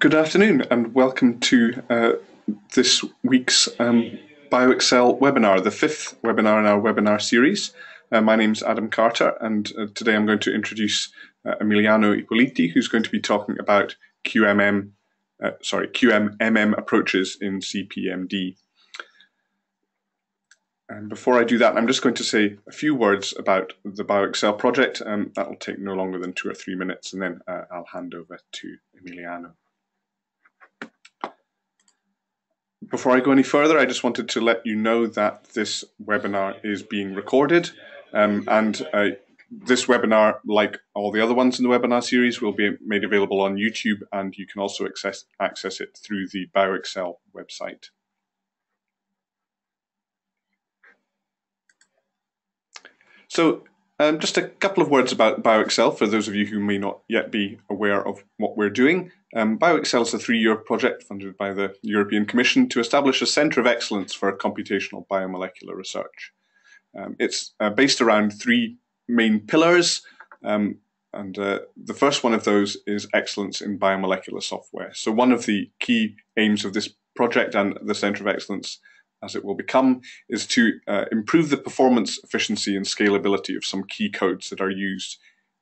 Good afternoon, and welcome to uh, this week's um, BioExcel webinar, the fifth webinar in our webinar series. Uh, my name is Adam Carter, and uh, today I'm going to introduce uh, Emiliano Ippoliti, who's going to be talking about QMM, uh, sorry, QMMM approaches in CPMD. And before I do that, I'm just going to say a few words about the BioExcel project, and um, that will take no longer than two or three minutes, and then uh, I'll hand over to Emiliano. Before I go any further, I just wanted to let you know that this webinar is being recorded um, and uh, this webinar, like all the other ones in the webinar series, will be made available on YouTube and you can also access, access it through the BioExcel website. So um, just a couple of words about BioExcel for those of you who may not yet be aware of what we're doing. Um, BioExcel is a three-year project funded by the European Commission to establish a centre of excellence for computational biomolecular research. Um, it's uh, based around three main pillars, um, and uh, the first one of those is excellence in biomolecular software. So one of the key aims of this project and the centre of excellence as it will become, is to uh, improve the performance, efficiency, and scalability of some key codes that are used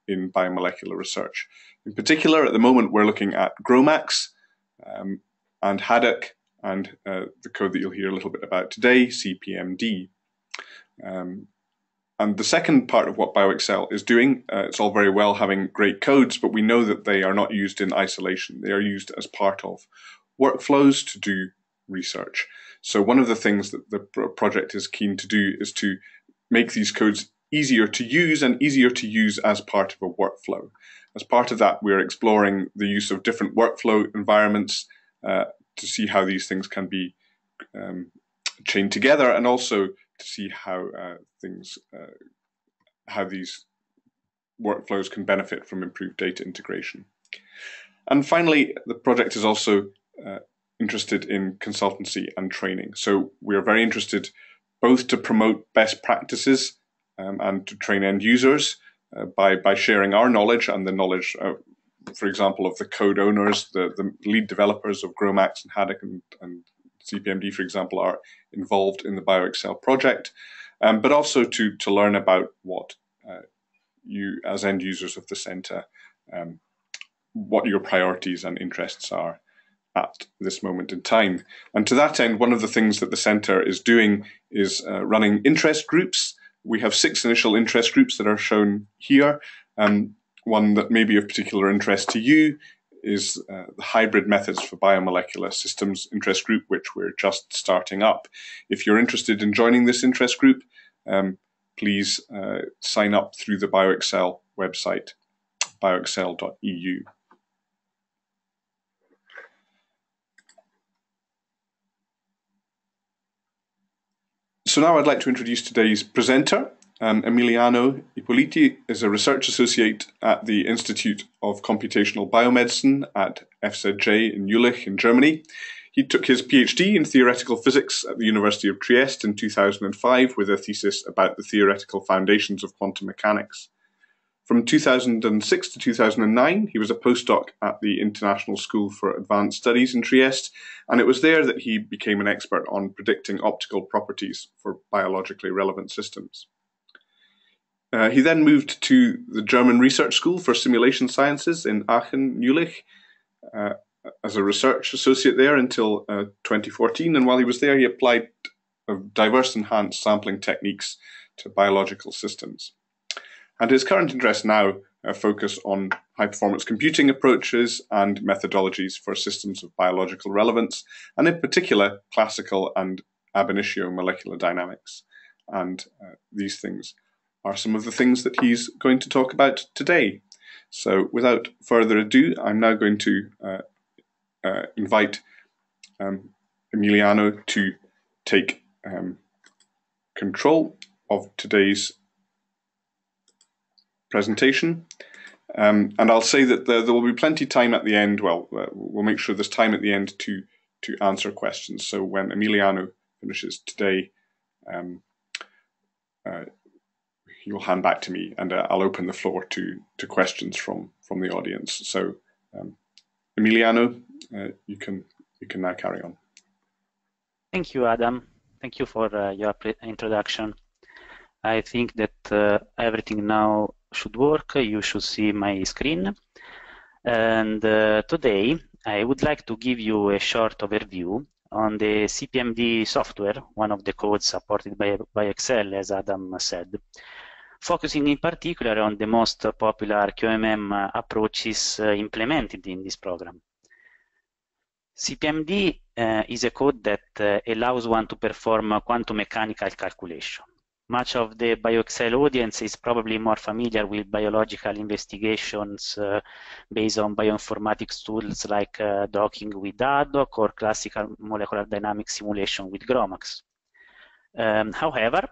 in biomolecular research. In particular, at the moment, we're looking at Gromax um, and Haddock and uh, the code that you'll hear a little bit about today, CPMD. Um, and the second part of what BioExcel is doing, uh, it's all very well having great codes, but we know that they are not used in isolation. They are used as part of workflows to do research. So one of the things that the project is keen to do is to make these codes easier to use and easier to use as part of a workflow. As part of that, we're exploring the use of different workflow environments uh, to see how these things can be um, chained together and also to see how uh, things, uh, how these workflows can benefit from improved data integration. And finally, the project is also uh, interested in consultancy and training. So we are very interested both to promote best practices um, and to train end users uh, by by sharing our knowledge and the knowledge, uh, for example, of the code owners, the, the lead developers of Gromax and Haddock and, and CPMD, for example, are involved in the BioExcel project, um, but also to to learn about what uh, you as end users of the center, um, what your priorities and interests are at this moment in time. And to that end, one of the things that the centre is doing is uh, running interest groups. We have six initial interest groups that are shown here. Um, one that may be of particular interest to you is uh, the hybrid methods for biomolecular systems interest group, which we're just starting up. If you're interested in joining this interest group, um, please uh, sign up through the BioExcel website, bioexcel.eu. So now I'd like to introduce today's presenter. Um, Emiliano Ippoliti is a research associate at the Institute of Computational Biomedicine at FZJ in Jülich in Germany. He took his PhD in theoretical physics at the University of Trieste in 2005 with a thesis about the theoretical foundations of quantum mechanics. From 2006 to 2009, he was a postdoc at the International School for Advanced Studies in Trieste, and it was there that he became an expert on predicting optical properties for biologically relevant systems. Uh, he then moved to the German Research School for Simulation Sciences in Aachen, Jülich, uh, as a research associate there until uh, 2014. And while he was there, he applied uh, diverse enhanced sampling techniques to biological systems and his current interests now uh, focus on high performance computing approaches and methodologies for systems of biological relevance, and in particular, classical and ab initio molecular dynamics. And uh, these things are some of the things that he's going to talk about today. So, without further ado, I'm now going to uh, uh, invite um, Emiliano to take um, control of today's presentation. Um, and I'll say that there, there, will be plenty time at the end. Well, uh, we'll make sure there's time at the end to to answer questions. So when Emiliano finishes today, um, uh, you'll hand back to me, and uh, I'll open the floor to to questions from from the audience. So um, Emiliano, uh, you can you can now carry on. Thank you, Adam. Thank you for uh, your introduction. I think that everything now should work, you should see my screen. And uh, today, I would like to give you a short overview on the CPMD software, one of the codes supported by, by Excel, as Adam said, focusing in particular on the most popular QMM approaches uh, implemented in this program. CPMD uh, is a code that uh, allows one to perform quantum mechanical calculation much of the BioExcel audience is probably more familiar with biological investigations uh, based on bioinformatics tools like uh, docking with ADDOC or classical molecular dynamic simulation with GROMAX. Um, however,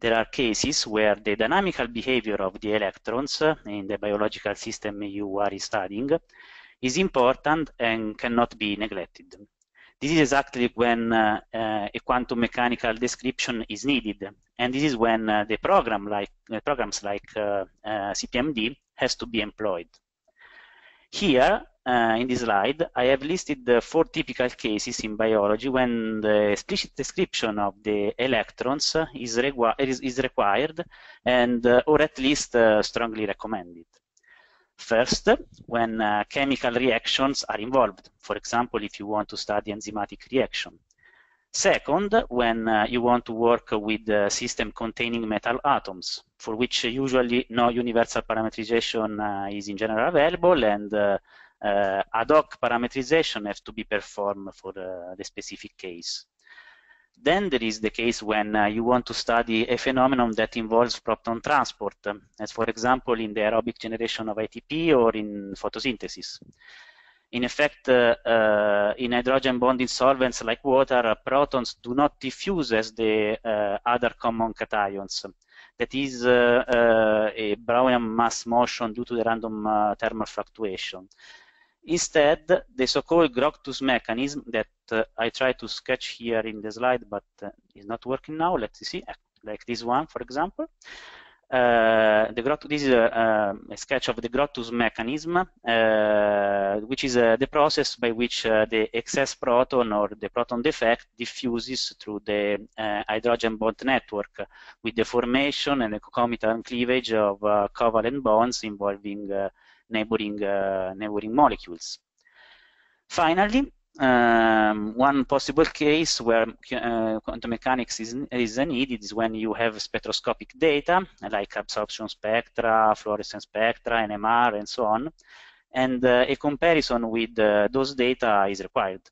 there are cases where the dynamical behavior of the electrons uh, in the biological system you are studying is important and cannot be neglected. This is exactly when uh, uh, a quantum mechanical description is needed, and this is when uh, the program like uh, programs like CPMD has to be employed. Here, uh, in this slide, I have listed the four typical cases in biology when the explicit description of the electrons is, is, is required and uh, or at least uh, strongly recommended. First, when uh, chemical reactions are involved, for example, if you want to study enzymatic reaction. Second, when uh, you want to work with a uh, system containing metal atoms, for which usually no universal parametrization uh, is in general available and uh, uh, ad hoc parametrization has to be performed for the specific case. Then there is the case when uh, you want to study a phenomenon that involves proton transport, as for example in the aerobic generation of ATP or in photosynthesis. In effect, uh, uh, in hydrogen bonding solvents like water, uh, protons do not diffuse as the uh, other common cations. That is uh, a Brownian mass motion due to the random thermal fluctuation. Instead, the so-called Grogtus mechanism that uh, I try to sketch here in the slide, but uh, is not working now. Let's see, like this one, for example. Uh, the this is a, um, a, sketch of the Grottus mechanism, uh, which is uh, the process by which uh, the excess proton or the proton defect diffuses through the uh, hydrogen bond network with the formation and the concomitant cleavage of uh, covalent bonds involving neighboring, uh, neighboring molecules. Finally, um, one possible case where uh, quantum mechanics is, is needed is when you have spectroscopic data like absorption spectra, fluorescence spectra, NMR, and so on, and uh, a comparison with uh, those data is required.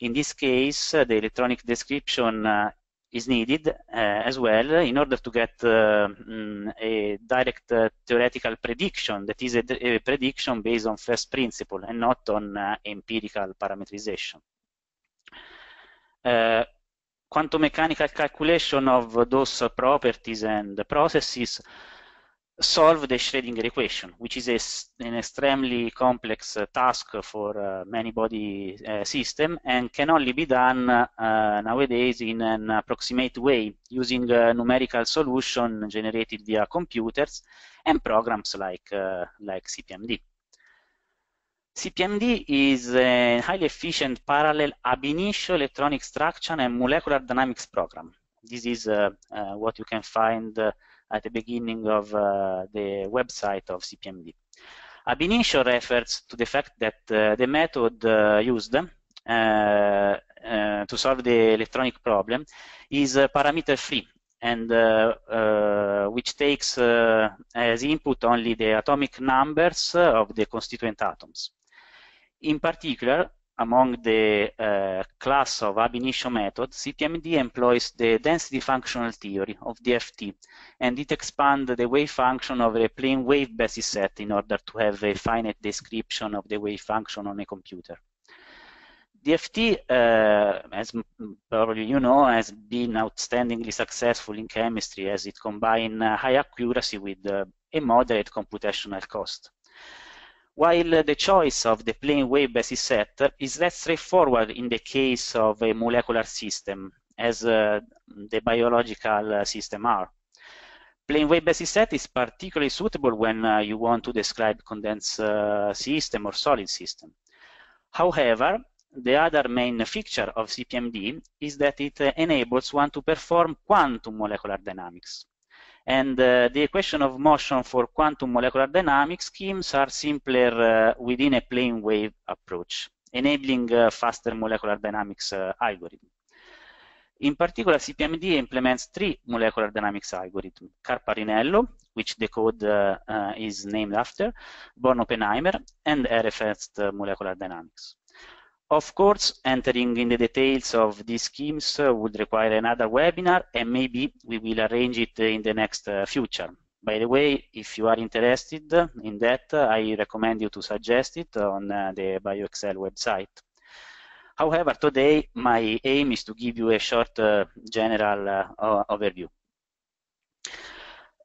In this case, uh, the electronic description uh, is needed uh, as well in order to get uh, mm, a direct uh, theoretical prediction that is a, a, prediction based on first principle and not on empirical parametrization quantum mechanical calculation of those properties and processes solve the Schrödinger equation, which is a, an extremely complex uh, task for uh, many body uh, system and can only be done uh, nowadays in an approximate way using numerical solution generated via computers and programs like, uh, like CPMD. CPMD is a highly efficient parallel ab initio electronic structure and molecular dynamics program. This is uh, what you can find at the beginning of uh, the website of CPMD. Ab initio refers to the fact that uh, the method uh, used to solve the electronic problem is parameter free and uh, uh, which takes uh, as input only the atomic numbers of the constituent atoms. In particular, among the uh, class of ab initio methods, CTMD employs the density functional theory of DFT, and it expands the wave function of a plane wave basis set in order to have a finite description of the wave function on a computer. DFT, uh, as probably you know, has been outstandingly successful in chemistry as it combines uh, high accuracy with uh, a moderate computational cost while the choice of the plane wave basis set is less straightforward in the case of a molecular system, as uh, the biological uh, system are. Plane wave basis set is particularly suitable when uh, you want to describe condensed uh, system or solid system. However, the other main feature of CPMD is that it uh, enables one to perform quantum molecular dynamics. And uh, the equation of motion for quantum molecular dynamics schemes are simpler uh, within a plane wave approach, enabling uh, faster molecular dynamics uh, algorithm. In particular, CPMD implements three molecular dynamics algorithms, Carparinello, which the code uh, uh, is named after, Born-Oppenheimer, and RFS molecular dynamics. Of course, entering in the details of these schemes uh, would require another webinar and maybe we will arrange it in the next uh, future. By the way, if you are interested uh, in that, I recommend you to suggest it on the BioExcel website. However, today my aim is to give you a short general overview.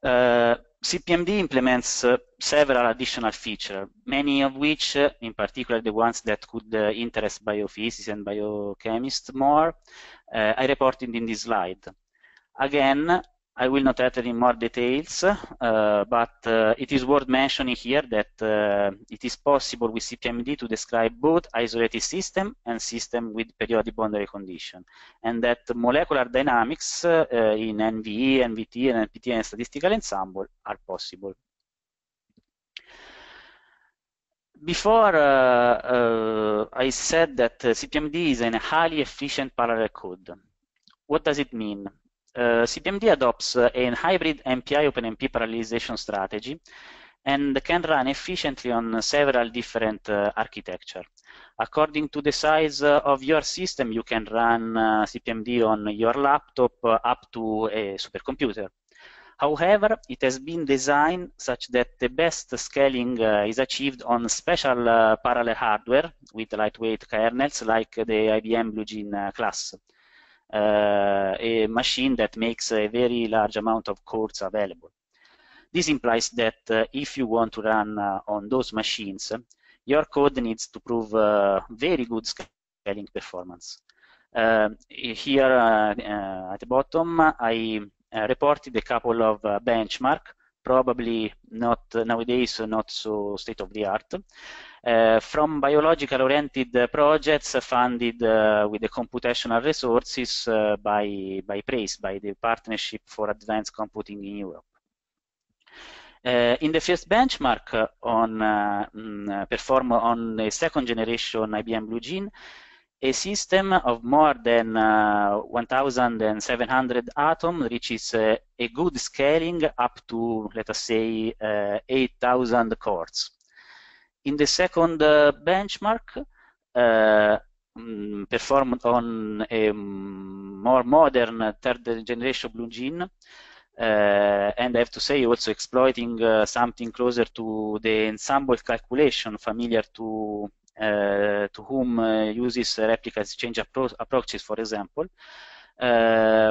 Uh, CPMD implements uh, several additional features, many of which, uh, in particular the ones that could uh, interest biophysicists and biochemists more, uh, I reported in this slide. Again, I will not enter in more details, uh, but uh, it is worth mentioning here that uh, it is possible with CPMD to describe both isolated system and system with periodic boundary condition, and that molecular dynamics uh, uh, in NVE, NVT, and NPT and statistical ensemble are possible. Before uh, I said that CPMD is a highly efficient parallel code. What does it mean? Uh, CPMD adopts uh, a hybrid MPI OpenMP parallelization strategy and can run efficiently on several different uh, architecture. According to the size uh, of your system, you can run uh, CPMD on your laptop uh, up to a supercomputer. However, it has been designed such that the best scaling uh, is achieved on special parallel hardware with lightweight kernels like the IBM Gene class. Uh, a machine that makes a very large amount of cores available. This implies that uh, if you want to run uh, on those machines, your code needs to prove very good scaling performance. Um, here at the bottom, I reported a couple of uh, benchmark, probably not nowadays not so state of the art, uh, from biological oriented uh, projects funded uh, with the computational resources by, by PRACE, by the Partnership for Advanced Computing in Europe. Uh, in the first benchmark uh, on uh, mm, on the second generation IBM Gene, a system of more than 1,700 atoms reaches a good scaling up to, let us say, 8,000 cores. In the second uh, benchmark, uh, mm, performed on a mm, more modern uh, third generation Blue Gene, uh, and I have to say also exploiting uh, something closer to the ensemble calculation familiar to uh, to whom uses replicas exchange appro approaches, for example.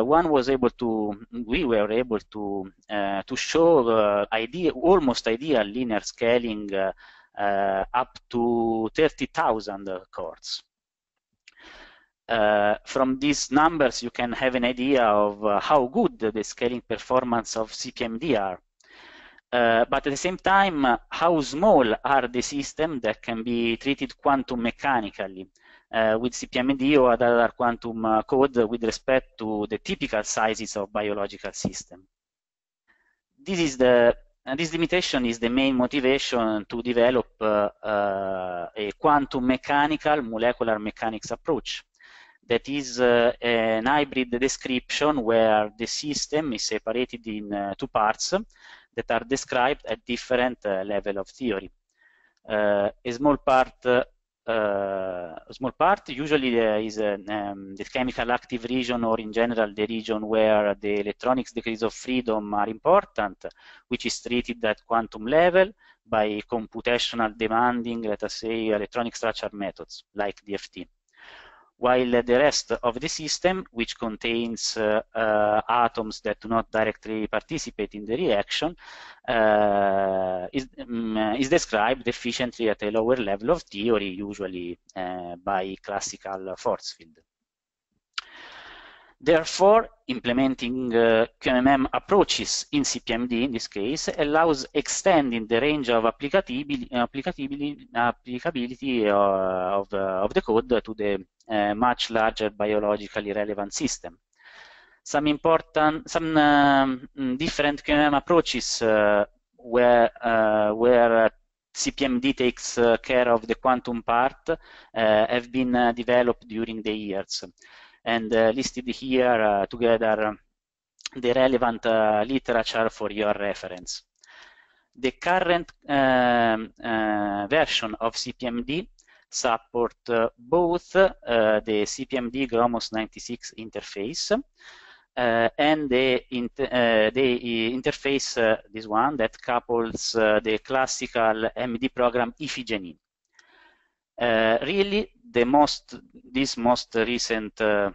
one was able to, we were able to to show idea almost ideal linear scaling uh, up to 30,000 chords. Uh, from these numbers, you can have an idea of uh, how good the scaling performance of CPMD are. Uh, but at the same time, uh, how small are the systems that can be treated quantum mechanically uh, with CPMD or other quantum code with respect to the typical sizes of biological systems. This is the and this limitation is the main motivation to develop uh, uh, a quantum mechanical molecular mechanics approach. That is uh, an hybrid description where the system is separated in uh, two parts that are described at different uh, level of theory. a small part uh, small part. Usually there is a, um, the chemical active region or in general the region where the electronics degrees of freedom are important, which is treated at quantum level by computational demanding, let us say, electronic structure methods like DFT while the rest of the system, which contains uh, uh, atoms that do not directly participate in the reaction, uh, is, um, is, described efficiently at a lower level of theory, usually uh, by classical force field. Therefore, implementing uh, QMM approaches in CPMD, in this case, allows extending the range of applicability, applicability, uh, of, the, of, the code to the uh, much larger biologically relevant system. Some important, some um, different QMM approaches uh, where, uh, where uh, CPMD takes care of the quantum part have been developed during the years and uh, listed here uh, together um, the relevant uh, literature for your reference. The current um, version of CPMD support both the CPMD GROMOS 96 interface uh, and the, inter uh, the interface, uh, this one, that couples the classical MD program Iphigenie uh, really, the most this most recent uh,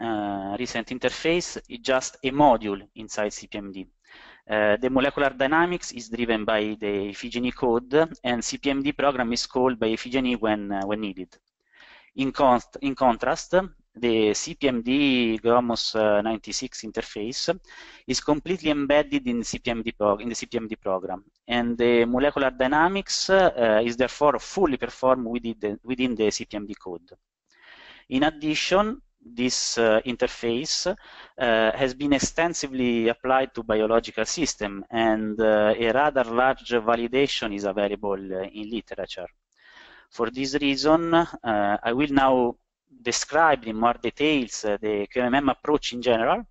uh, recent interface is just a module inside CPMD. Uh, the molecular dynamics is driven by the Iphigenie code, and CPMD program is called by Iphigenie when, uh, when needed. In, in contrast, the CPMD GROMOS uh, 96 interface is completely embedded in, CPMD in the CPMD program. And the molecular dynamics uh, is therefore fully performed within the, within the, CPMD code. In addition, this uh, interface uh, has been extensively applied to biological system and uh, a rather large validation is available uh, in literature. For this reason, I will now described in more details uh, the QMM approach in general,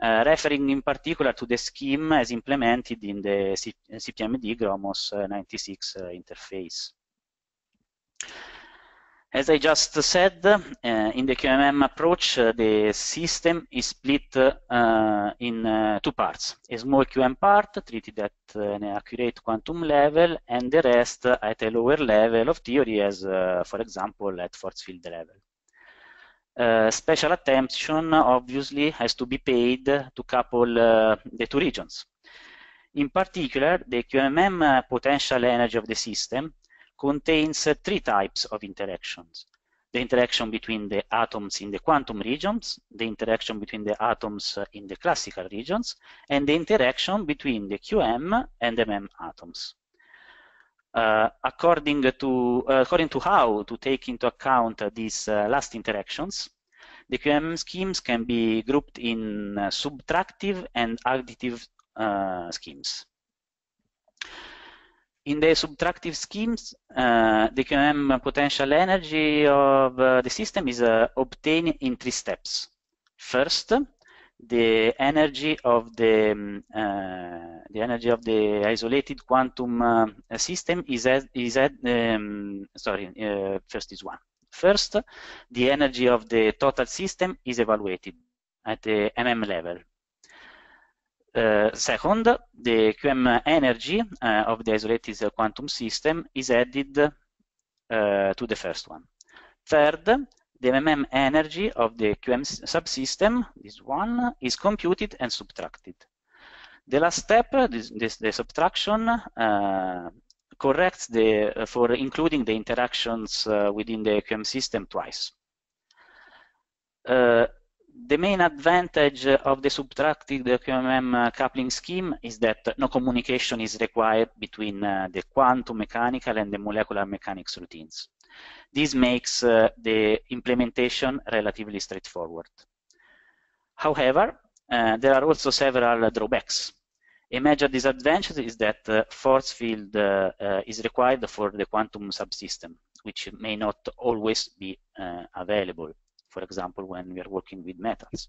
uh, referring in particular to the scheme as implemented in the CPMD uh, GROMOS uh, 96 uh, interface. As I just said, uh, in the QMM approach, the system is split in two parts. A small QM part treated at an accurate quantum level and the rest at a lower level of theory as, for example, at force field level. Uh, special attention obviously has to be paid to couple uh, the two regions. In particular, the QMM uh, potential energy of the system contains uh, three types of interactions. The interaction between the atoms in the quantum regions, the interaction between the atoms uh, in the classical regions, and the interaction between the QM and MM atoms. Uh, according to uh, according to how to take into account these uh, last interactions, the QM schemes can be grouped in subtractive and additive schemes. In the subtractive schemes, uh, the QM potential energy of uh, the system is uh, obtained in three steps. First, the energy of the um, uh, the energy of the isolated quantum uh, system is at is at um, sorry uh, first is one first the energy of the total system is evaluated at the mm level uh, second the qm energy uh, of the isolated quantum system is added uh, to the first one. Third the MMM energy of the QM subsystem, this one, is computed and subtracted. The last step, this, this the subtraction, uh, corrects the uh, for including the interactions uh, within the QM system twice. Uh, the main advantage of the subtracted QMM uh, coupling scheme is that no communication is required between uh, the quantum mechanical and the molecular mechanics routines. This makes uh, the implementation relatively straightforward. However, uh, there are also several drawbacks. A major disadvantage is that uh, force field uh, uh is required for the quantum subsystem, which may not always be uh, available for example, when we are working with metals.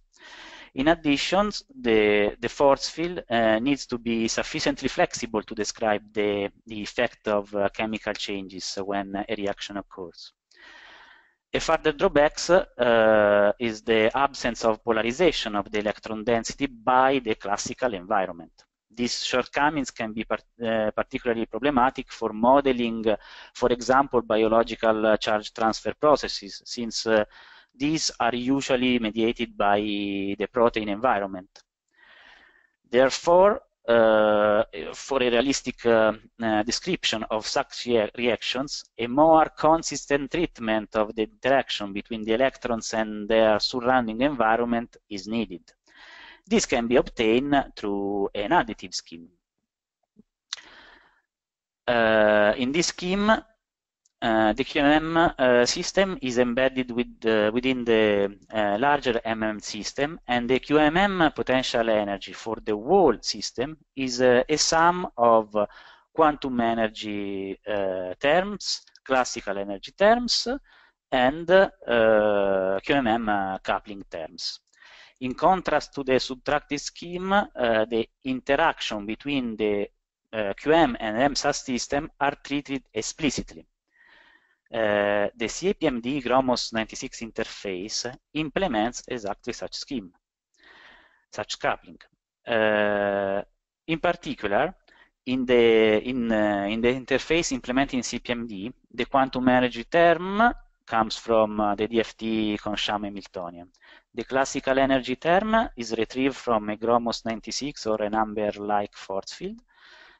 In addition, the, the force field uh, needs to be sufficiently flexible to describe the, the effect of uh, chemical changes when a reaction occurs. A further drawback uh, is the absence of polarization of the electron density by the classical environment. These shortcomings can be uh, particularly problematic for modeling, uh, for example, biological uh, charge transfer processes, since uh, these are usually mediated by the protein environment. Therefore, uh, for a realistic uh, uh, description of such reactions, a more consistent treatment of the interaction between the electrons and their surrounding environment is needed. This can be obtained through an additive scheme. Uh, in this scheme, uh, the QMM uh, system is embedded with the, within the uh, larger MM system, and the QMM uh, potential energy for the whole system is uh, a sum of quantum energy terms, classical energy terms, and QMM coupling terms. In contrast to the subtractive scheme, the interaction between the QM and M subsystem are treated explicitly. Eh, the CAPMD GROMOS 96 interface implements exactly such scheme, such coupling. Uh, in particular, in the, in, uh, in the interface implementing CPMD, the quantum energy term comes from the DFT Consham Hamiltonian. The classical energy term is retrieved from a GROMOS 96 or a number like force field.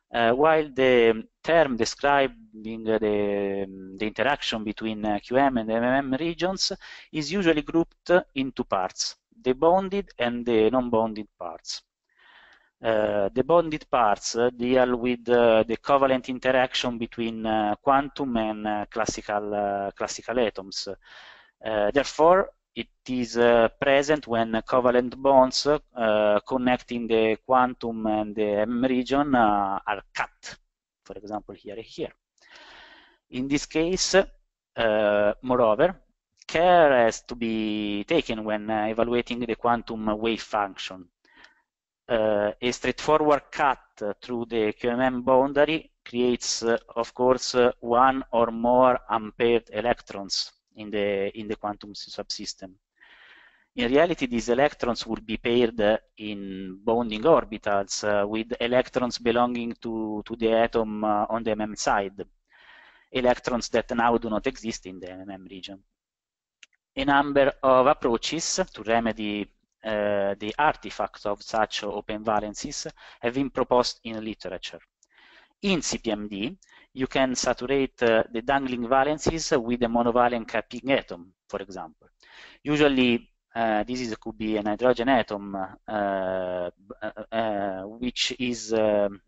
Uh, while the um, term describing the, the um, interaction between uh, QM and MMM regions is usually grouped into parts, the bonded and the non-bonded parts. Uh, the bonded parts uh, deal with uh, the covalent interaction between quantum and classical, classical atoms. therefore, it is uh, present when covalent bonds uh, connecting the quantum and the M region uh, are cut, for example, here and here. In this case, moreover, care has to be taken when evaluating the quantum wave function. Uh, a straightforward cut through the QMM boundary creates, uh, of course, uh, one or more unpaired electrons in the, in the quantum subsystem. In reality, these electrons would be paired in bonding orbitals uh, with electrons belonging to, to the atom uh, on the MM side, electrons that now do not exist in the MM region. A number of approaches to remedy uh, the artifacts of such open valences have been proposed in literature. In CPMD, you can saturate uh, the dangling valences with a monovalent capping atom, for example. Usually, uh, this is, could be a hydrogen atom, uh, uh, uh, which is um,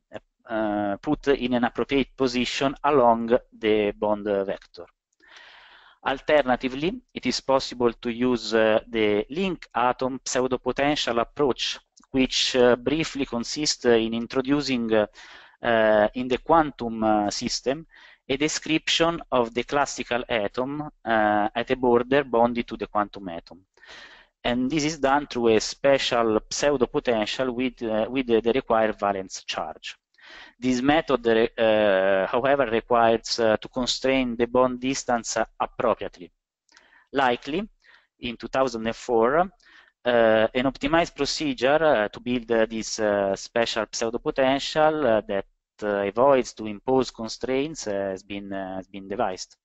uh, put in an appropriate position along the bond vector. Alternatively, it is possible to use the link atom pseudopotential approach, which briefly consists in introducing uh, in the quantum uh, system a description of the classical atom uh, at a border bonded to the quantum atom and this is done through a special pseudo-potential with, uh, with the, the, required valence charge. This method, uh, however, requires uh, to constrain the bond distance appropriately. Likely, in 2004, uh, an optimized procedure uh, to build uh, this special pseudo potential that avoids to impose constraints has been has been devised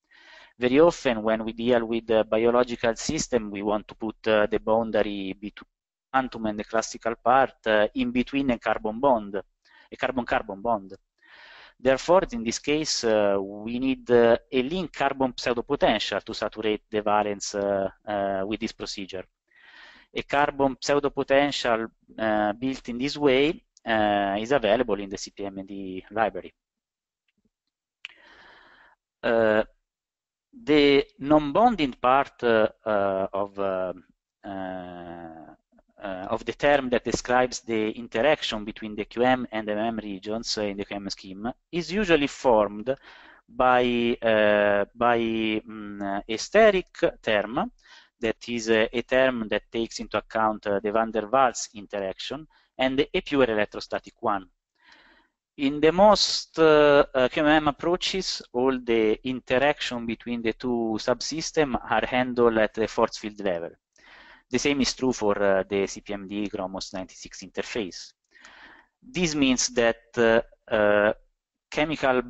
very often when we deal with the biological system, we want to put uh, the boundary between quantum and the classical part uh, in between a carbon bond, a carbon-carbon bond. Therefore, in this case, uh, we need a link carbon pseudo potential to saturate the valence with this procedure a carbon pseudo uh, eh, built in this way uh, is available in the CPMD library. Uh, the non-bonding part of, of the term that describes the interaction between the QM and the MM regions in the QM scheme is usually formed by, by um, a steric term that is a, a term that takes into account uh, the van der Waals interaction and the pure electrostatic one. In the most uh, uh, QMM approaches, all the interaction between the two subsystems are handled at the force field level. The same is true for uh, the CPMD Chromos 96 interface. This means that uh, uh, chemical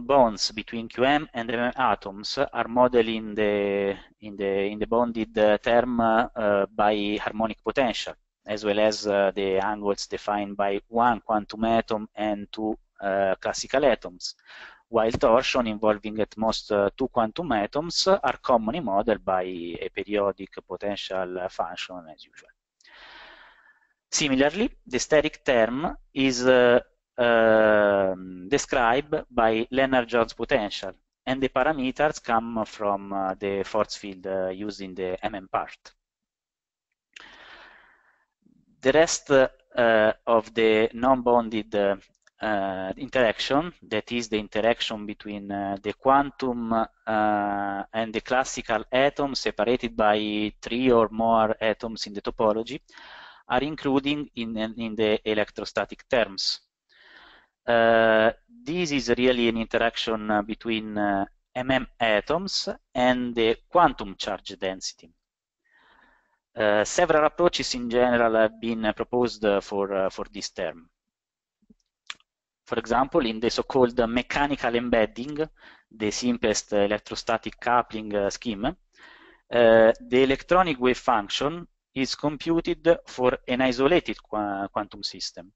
bonds between QM and MM atoms are modeled in the in the in the bonded uh, term uh, by harmonic potential, as well as uh, the angles defined by one quantum atom and two uh, classical atoms, while torsion involving at most uh, two quantum atoms are commonly modeled by a periodic potential function as usual. Similarly, the steric term is um, described by Leonard Jones potential, and the parameters come from uh, the force field uh, used in the MM part. The rest uh, of the non bonded uh, interaction, that is the interaction between uh, the quantum uh, and the classical atom separated by three or more atoms in the topology, are included in, in the electrostatic terms. Uh, this is really an interaction uh, between mm atoms and the quantum charge density. Uh, several approaches in general have been proposed uh, for, uh, for this term. For example, in the so-called mechanical embedding, the simplest electrostatic coupling scheme, the electronic wave function is computed for an isolated qu quantum system.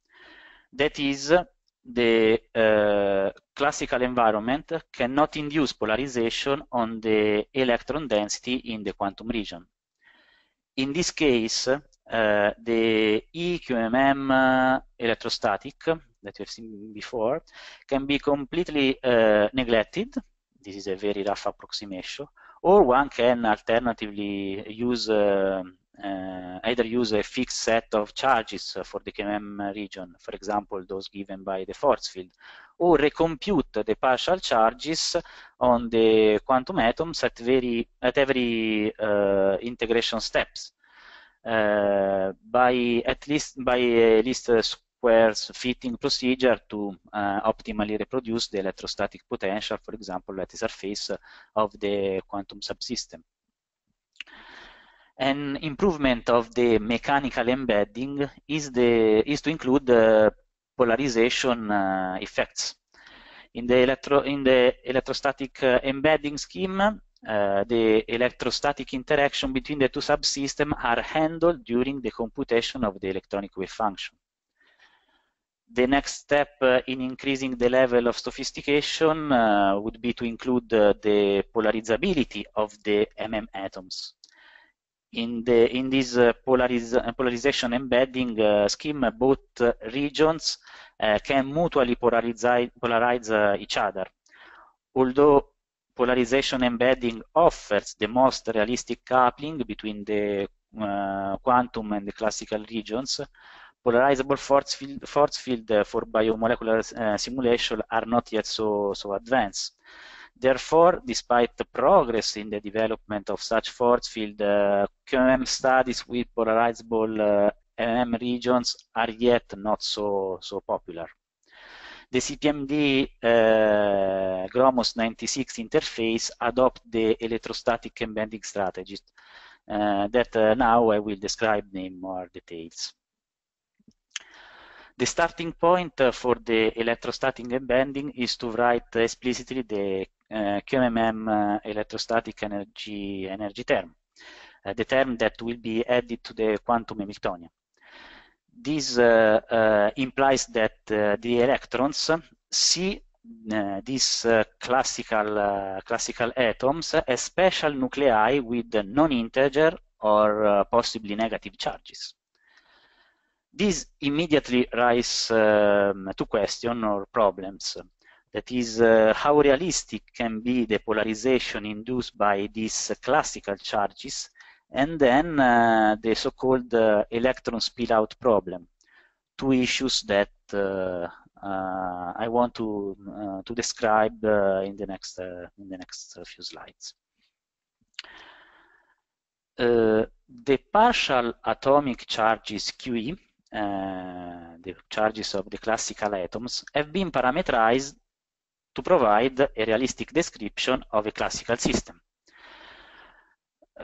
That is, the uh, classical environment cannot induce polarization on the electron density in the quantum region. In this case, uh, the EQMM uh, electrostatic that we have seen before can be completely uh, neglected. This is a very rough approximation. Or one can alternatively use um, uh, either use a fixed set of charges uh, for the KMM region, for example, those given by the force field, or recompute the partial charges on the quantum atoms at, very, at every uh, integration steps. Uh, by at least by a least squares fitting procedure to uh, optimally reproduce the electrostatic potential, for example, at the surface of the quantum subsystem. An improvement of the mechanical embedding is, the, is to include polarization uh, effects. In the, electro, in the electrostatic uh, embedding scheme, uh, the electrostatic interaction between the two subsystems are handled during the computation of the electronic wave function. The next step uh, in increasing the level of sophistication uh, would be to include uh, the polarizability of the MM atoms in the in this uh, polariz polarization embedding uh, scheme, both uh, regions uh, can mutually polarize, polarize uh, each other. Although polarization embedding offers the most realistic coupling between the uh, quantum and the classical regions, polarizable force field, force field for biomolecular simulation are not yet so, so advanced. Therefore, despite the progress in the development of such force field, uh, QM studies with polarizable uh, MM regions are yet not so, so popular. The CPMD uh, GROMOS 96 interface adopt the electrostatic embedding strategy uh, that uh, now I will describe in more details. The starting point uh, for the electrostatic embedding is to write explicitly the Eh, QMM uh, eh, electrostatic energy, energy term, eh, the term that will be added to the quantum Hamiltonian. This implies that the electrons see these classical, classical atoms as special nuclei with non-integer or possibly negative charges. This immediately raises um, two questions or problems that is uh, how realistic can be the polarization induced by these classical charges and then uh, the so-called uh, electron spill-out problem, two issues that uh, uh, I want to uh, to describe in the next in the next few slides. the partial atomic charges QE, the charges of the classical atoms, have been parameterized to provide a realistic description of a classical system.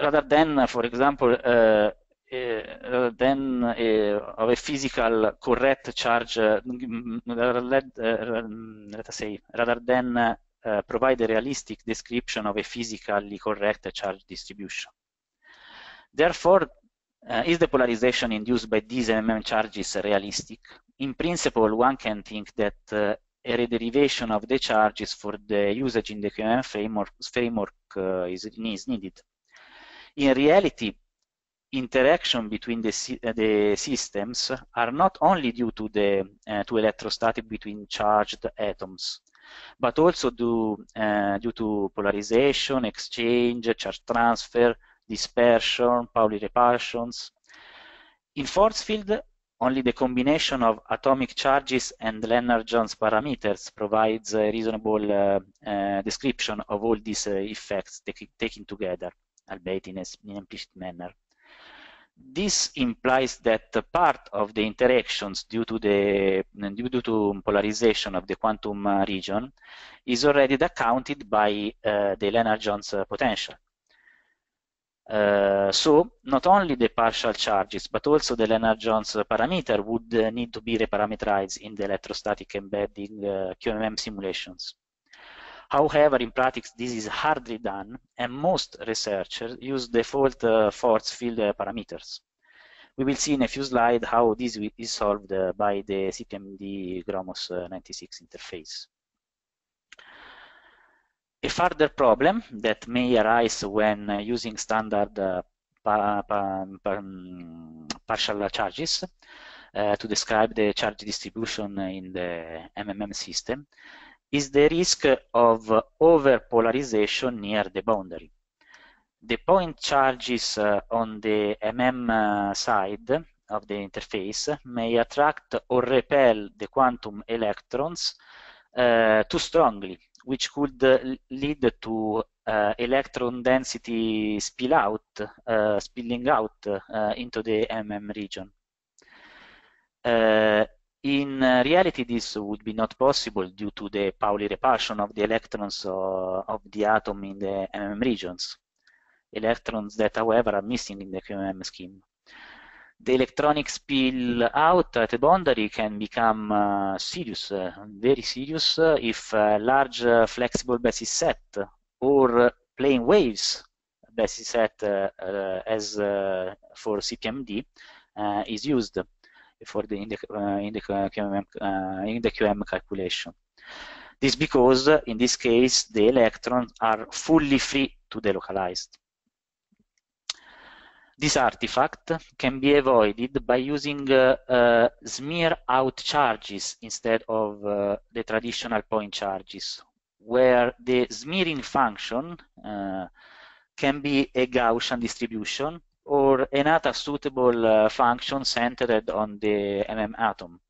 Rather than, for example, uh, uh, than uh, of a physical correct charge, uh, let, mm, uh, let, us say, rather than uh, uh, provide a realistic description of a physically correct charge distribution. Therefore, is the polarization induced by these MM charges realistic? In principle, one can think that a derivation of the charges for the usage in the QM framework, framework uh, is, is, needed. In reality, interaction between the, uh, the, systems are not only due to the uh, to electrostatic between charged atoms, but also due, uh, due to polarization, exchange, charge transfer, dispersion, Pauli repulsions. In force field, only the combination of atomic charges and Lennard-Jones parameters provides a reasonable uh, uh, description of all these uh, effects taken together, albeit in an implicit manner. This implies that part of the interactions due to the due to polarization of the quantum region is already accounted by uh, the Lennard-Jones potential. Uh, so not only the partial charges, but also the Lennard-Jones parameter would uh, need to be reparameterized in the electrostatic embedding uh, QMM simulations. However, in practice, this is hardly done, and most researchers use default uh, force field uh, parameters. We will see in a few slides how this is solved uh, by the CPMD GROMOS 96 interface. A further problem that may arise when using standard uh, pa pa pa mm, partial charges uh, to describe the charge distribution in the MMM system is the risk of overpolarization near the boundary. The point charges uh, on the MM side of the interface may attract or repel the quantum electrons uh, too strongly which could uh, lead to uh, electron density spill out, uh, spilling out into the MM region. in reality, this would be not possible due to the Pauli repulsion of the electrons of the atom in the MM regions, electrons that, however, are missing in the QMM scheme the electronic spill out at the boundary can become uh, serious, uh, very serious, uh, if a uh, large uh, flexible basis set or uh, plane waves basis set as for CPMD is used for the in the, in the QM, in the QM calculation. This because in this case the electrons are fully free to delocalized. This artifact can be avoided by using uh, uh, smear out charges instead of uh, the traditional point charges, where the smearing function uh, can be a Gaussian distribution or another suitable uh, function centered on the MM atom.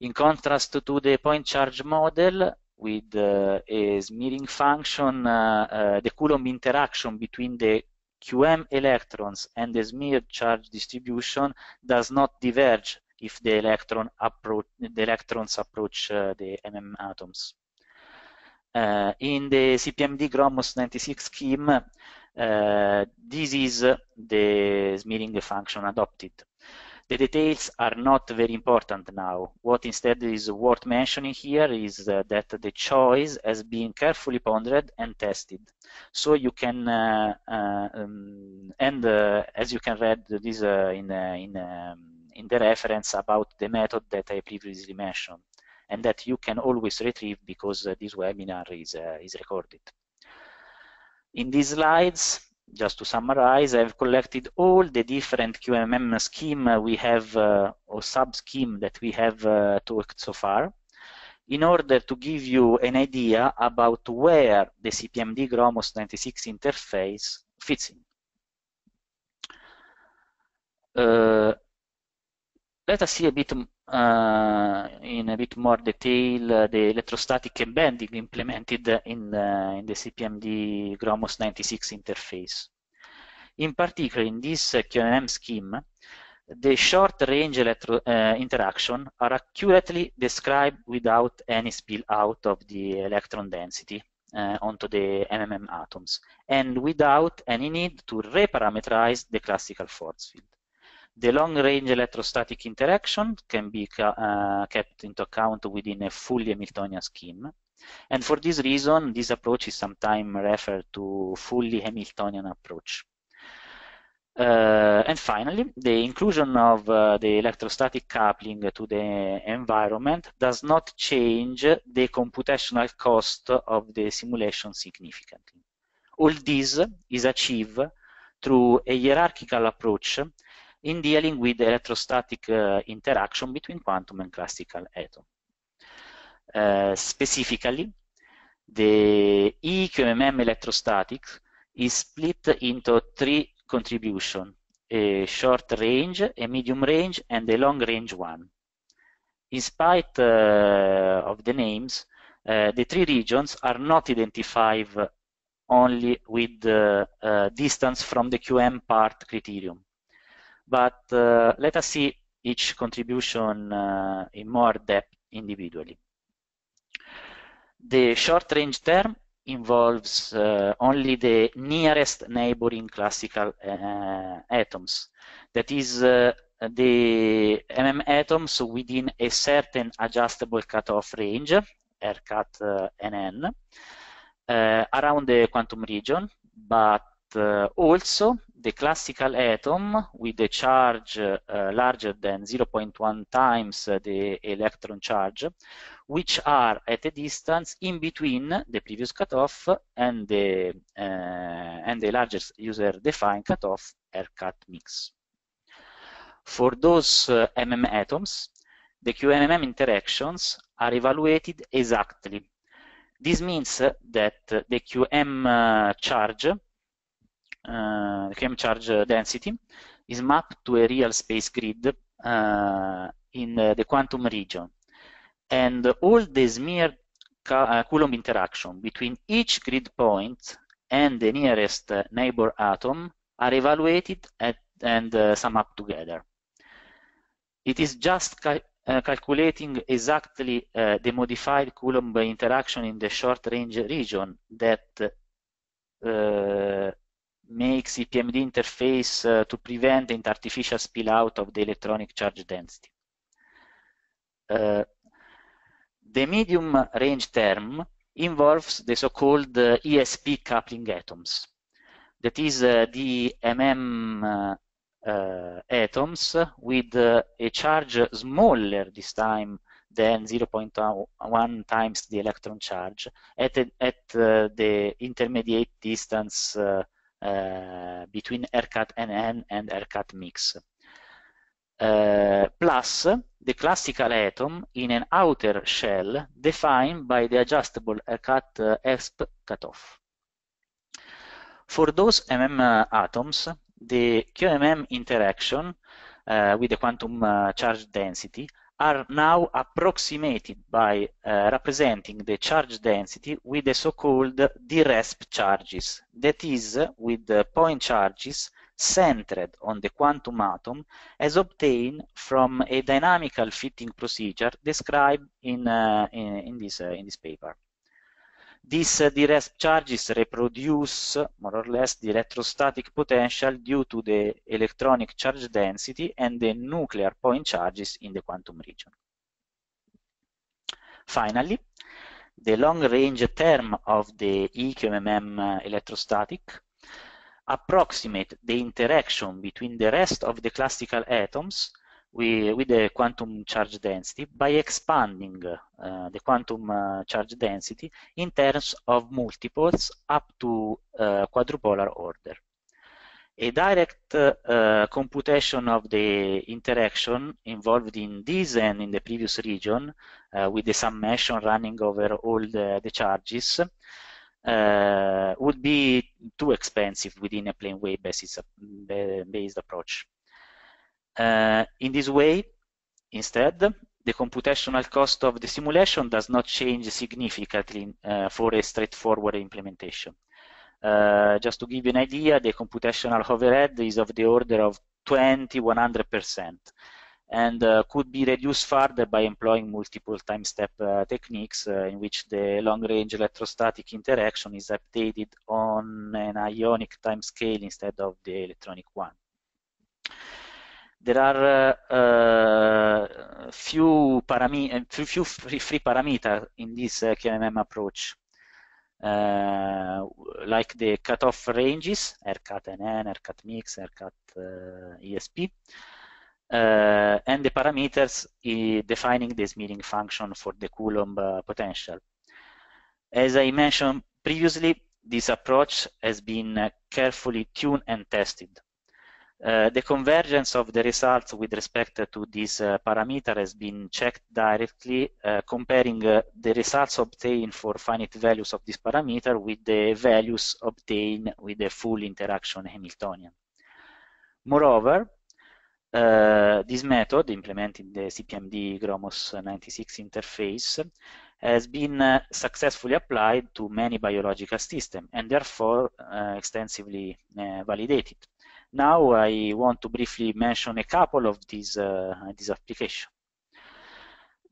In contrast to the point charge model, with uh, a smearing function, uh, uh, the Coulomb interaction between the QM electrons and the smear charge distribution does not diverge if the, electron the electrons approach uh, the MM atoms. Uh, in the CPMD Gromos 96 scheme, uh, this is the smearing function adopted. The details are not very important now. What instead is worth mentioning here is uh, that the choice has been carefully pondered and tested. So you can, uh, uh um, and uh, as you can read this uh, in, in, um, in the reference about the method that I previously mentioned and that you can always retrieve because this webinar is, is recorded. In these slides, just to summarize, I've collected all the different QMM scheme we have uh, or sub-scheme that we have uh, talked so far in order to give you an idea about where the CPMD GROMOS 96 interface fits in. Uh, let us see a bit uh, in a bit more detail uh, the electrostatic embedding implemented in the, uh, in the CPMD GROMOS 96 interface. In particular, in this QNM uh, scheme, the short-range electro uh, interaction are accurately described without any spill out of the electron density uh, onto the MMM atoms and without any need to reparameterize the classical force field. The long-range electrostatic interaction can be uh, kept into account within a fully Hamiltonian scheme. And for this reason, this approach is sometimes referred to fully Hamiltonian approach. Uh, and finally, the inclusion of uh, the electrostatic coupling to the environment does not change the computational cost of the simulation significantly. All this is achieved through a hierarchical approach in dealing with electrostatic uh, interaction between quantum and classical atom. Uh, specifically, the EQMM electrostatics is split into three contributions, a short range, a medium range, and a long range one. In spite uh, of the names, uh, the three regions are not identified only with the uh, distance from the QM part criterion, but uh, let us see each contribution uh, in more depth individually. The short-range term involves uh, only the nearest neighboring classical uh, atoms. That is uh, the MM atoms within a certain adjustable cutoff range, RCAT NN, uh, around the quantum region, but also the classical atom with the charge uh, larger than 0.1 times uh, the electron charge, which are at a distance in between the previous cutoff and the, uh, and the largest user-defined cutoff cut mix. For those uh, MM atoms, the QMM interactions are evaluated exactly. This means uh, that the QM uh, charge the uh, charge uh, density, is mapped to a real space grid uh, in uh, the quantum region. And all the smear Coulomb interaction between each grid point and the nearest neighbor atom are evaluated at, and uh, sum up together. It is just cal uh, calculating exactly uh, the modified Coulomb interaction in the short range region that makes EPMD interface uh, to prevent the artificial spill out of the electronic charge density. Uh, the medium range term involves the so-called uh, ESP coupling atoms. That is uh, the MM atoms with a charge smaller this time than 0.1 times the electron charge at, at the intermediate distance uh, between ERCAT-NN and ERCAT-MIX. Uh, plus the classical atom in an outer shell defined by the adjustable ERCAT uh, ESP cutoff. For those MM atoms, the QMM interaction uh, with the quantum uh, charge density are now approximated by uh, representing the charge density with the so-called DRESP charges, that is, with the point charges centered on the quantum atom as obtained from a dynamical fitting procedure described in, uh, in, in, this, uh, in this paper. These uh, direct charges reproduce more or less the electrostatic potential due to the electronic charge density and the nuclear point charges in the quantum region. Finally, the long-range term of the EQMM electrostatic approximate the interaction between the rest of the classical atoms we, with the quantum charge density by expanding uh, the quantum uh, charge density in terms of multiples up to uh, quadrupolar order. A direct uh, uh, computation of the interaction involved in this and in the previous region uh, with the summation running over all the, the charges would be too expensive within a plane wave basis, based approach. Uh, in this way, instead, the computational cost of the simulation does not change significantly uh, for a straightforward implementation. Uh, just to give you an idea, the computational overhead is of the order of 20, 100%, and uh, could be reduced further by employing multiple time step uh, techniques uh, in which the long-range electrostatic interaction is updated on an ionic time scale instead of the electronic one there are uh, uh few, few free, free parameters in this uh, KMM approach, uh, like the cutoff ranges, RCAT-NN, RCAT-MIX, RCAT-ESP, uh, uh, and the parameters defining the smearing function for the Coulomb potential. As I mentioned previously, this approach has been carefully tuned and tested. Uh, the convergence of the results with respect to this uh, parameter has been checked directly uh, comparing uh, the results obtained for finite values of this parameter with the values obtained with the full interaction Hamiltonian. Moreover, uh, this method, implementing the CPMD GROMOS 96 interface, has been successfully applied to many biological systems and therefore extensively validated. Now I want to briefly mention a couple of these, uh, these applications.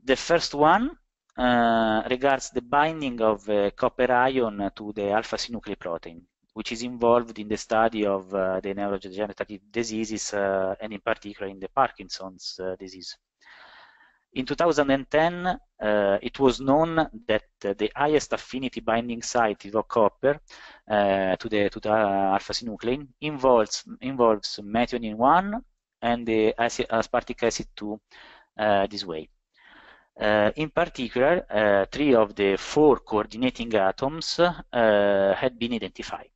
The first one uh, regards the binding of uh, copper ion to the alpha-synuclein protein, which is involved in the study of uh, the neurodegenerative diseases uh, and in particular in the Parkinson's disease. In 2010, uh, it was known that uh, the highest affinity binding site of copper uh, to the to the uh, alpha-synuclein involves involves methionine 1 and the aspartic acid 2 uh, this way. Uh, in particular, three of the four coordinating atoms had been identified.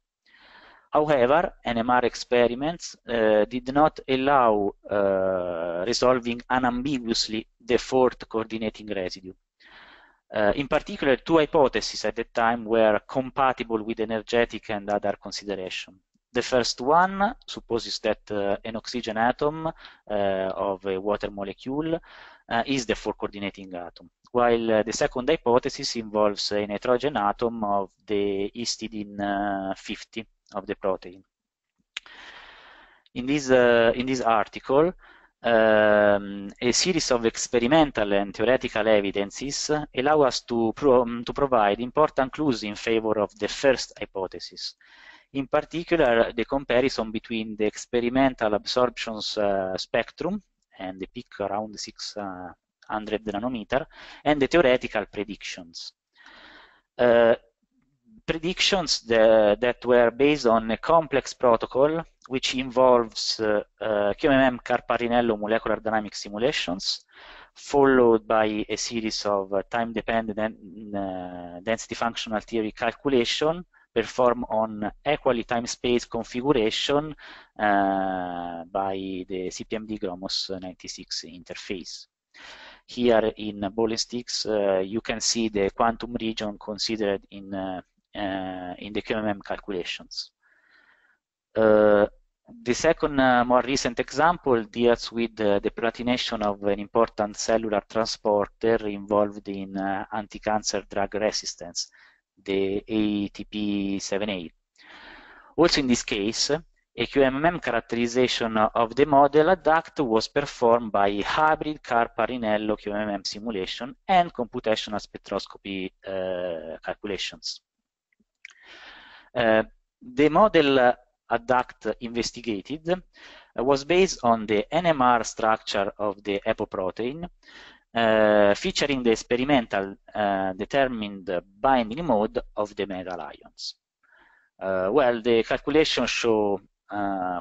However, NMR experiments uh, did not allow uh, resolving unambiguously the fourth coordinating residue. Uh, in particular, two hypotheses at that time were compatible with energetic and other considerations. The first one supposes that uh, an oxygen atom uh, of a water molecule uh, is the four coordinating atom, while uh, the second hypothesis involves a nitrogen atom of the histidine uh, 50 of the protein. In this, uh, in this article, um, a series of experimental and theoretical evidences allow us to, pro um, to provide important clues in favor of the first hypothesis. In particular, the comparison between the experimental absorption uh, spectrum and the peak around 600 uh, nanometer and the theoretical predictions. Uh, predictions the, that were based on a complex protocol which involves uh, uh, QMM Carparinello molecular dynamic simulations followed by a series of uh, time-dependent uh, density functional theory calculation performed on equally time-space configuration uh, by the CPMD GROMOS 96 interface. Here in ballistics, uh, you can see the quantum region considered in uh, in the QMM calculations. Uh, the second uh, more recent example deals with the platination of an important cellular transporter involved in anti-cancer drug resistance, the ATP7A. Also in this case, a QMM characterization of the model duct was performed by hybrid Carparinello QMM simulation and computational spectroscopy uh, calculations. Eh, the model eh, ADACT investigated eh, was based on the NMR structure of the apoprotein, uh, featuring the experimental uh, determined binding mode of the metal ions. Uh, well, the calculations show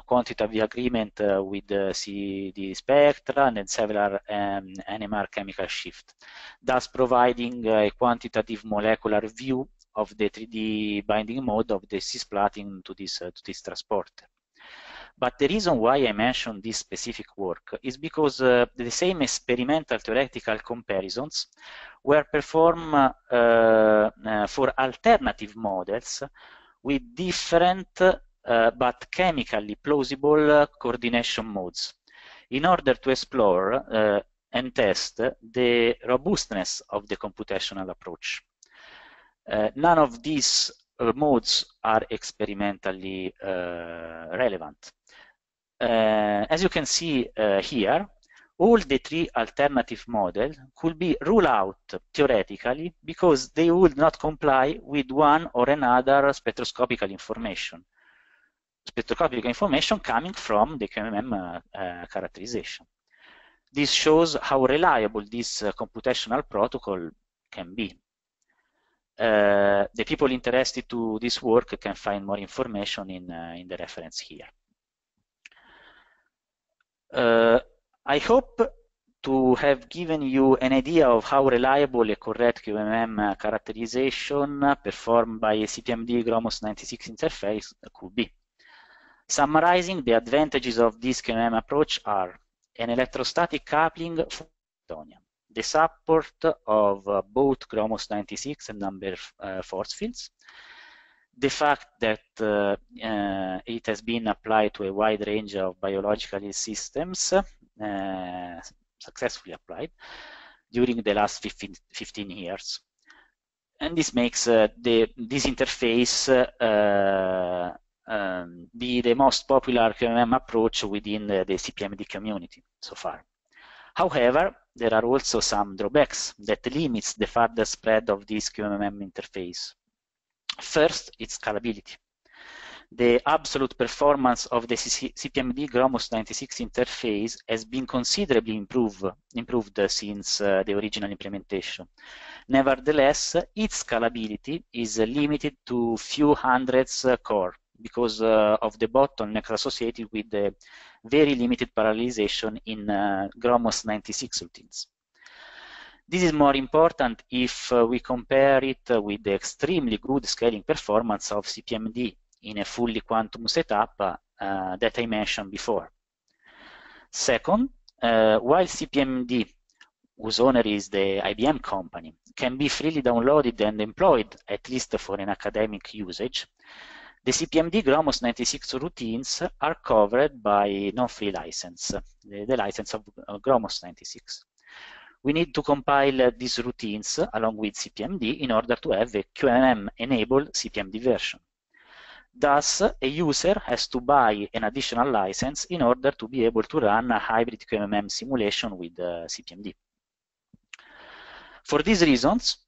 quantitative agreement with the CD spectra and several um, NMR chemical shift, thus providing a quantitative molecular view of the 3D binding mode of the cisplatin to this, uh, to this transporter. But the reason why I mention this specific work is because uh, the same experimental theoretical comparisons were performed uh, uh, for alternative models with different uh, but chemically plausible uh, coordination modes in order to explore and test the robustness of the computational approach. Uh, none of these modes are experimentally uh, relevant. Uh, as you can see here, all the three alternative models could be ruled out theoretically because they would not comply with one or another spectroscopic information, spectroscopic information coming from the QMM uh, uh, characterization. This shows how reliable this uh, computational protocol can be. Uh, the people interested to this work can find more information in, uh, in the reference here. Uh, I hope to have given you an idea of how reliable a correct QMM characterization performed by a CPMD GROMOS 96 interface could be. Summarizing, the advantages of this QMM approach are an electrostatic coupling for Estonia, the support of uh, both Chromos 96 and number uh, force fields. The fact that uh, uh, it has been applied to a wide range of biological systems, uh, successfully applied, during the last 15, 15 years. And this makes uh, the, this interface um, be the most popular QMM approach within the, the CPMD community so far. However, there are also some drawbacks that limits the further spread of this QMM interface. First, its scalability. The absolute performance of the CPMD Gromus 96 interface has been considerably improved, improved since uh, the original implementation. Nevertheless, its scalability is limited to few hundreds uh, core because uh, of the bottleneck associated with the very limited parallelization in uh, GROMOS 96 routines. This is more important if uh, we compare it uh, with the extremely good scaling performance of CPMD in a fully quantum setup uh, that I mentioned before. Second, uh, while CPMD, whose owner is the IBM company, can be freely downloaded and employed, at least for an academic usage, the CPMD Gromos 96 routines are covered by non-free license, the, the, license of Gromos 96. We need to compile these routines along with CPMD in order to have a QMM-enabled CPMD version. Thus, a user has to buy an additional license in order to be able to run a hybrid QMM simulation with uh, CPMD. For these reasons,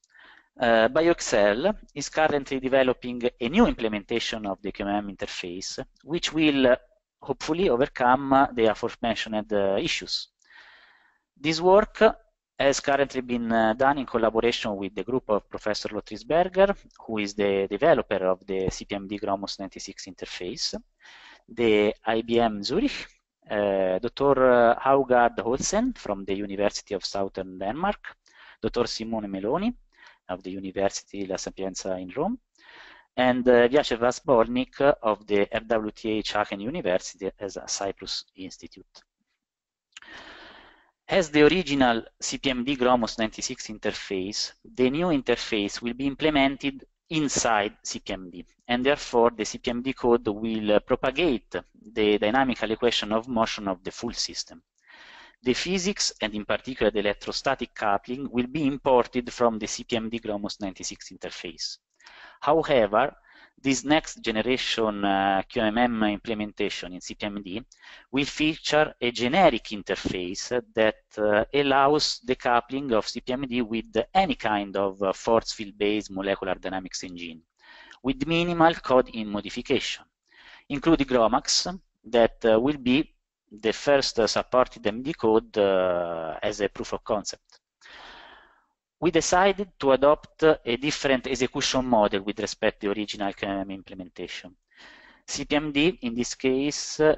uh, eh, BioXL is currently developing a new implementation of the QMM interface, which will hopefully overcome the aforementioned uh, issues. This work has currently been eh, done in collaboration with the group of Professor Lotrisberger, who is the developer of the CPMD Gromos 96 interface, the IBM Zurich, Dr. Haugard Holsen from the University of Southern Denmark, Dr. Simone Meloni, of the University La Sapienza in Rome, and uh, Vyacheva Sbornik of the FWTH Aachen University as a Cyprus institute. As the original CPMD GROMOS 96 interface, the new interface will be implemented inside CPMD, and therefore the CPMD code will propagate the dynamical equation of motion of the full system. The physics, and in particular the electrostatic coupling, will be imported from the CPMD GROMOS 96 interface. However, this next generation uh, QMM implementation in CPMD will feature a generic interface that uh, allows the coupling of CPMD with any kind of uh, force field-based molecular dynamics engine with minimal code in modification, including Gromax that uh, will be the first uh, supported MD code uh, as a proof of concept. We decided to adopt a different execution model with respect to the original KMM implementation. CPMD in this case uh,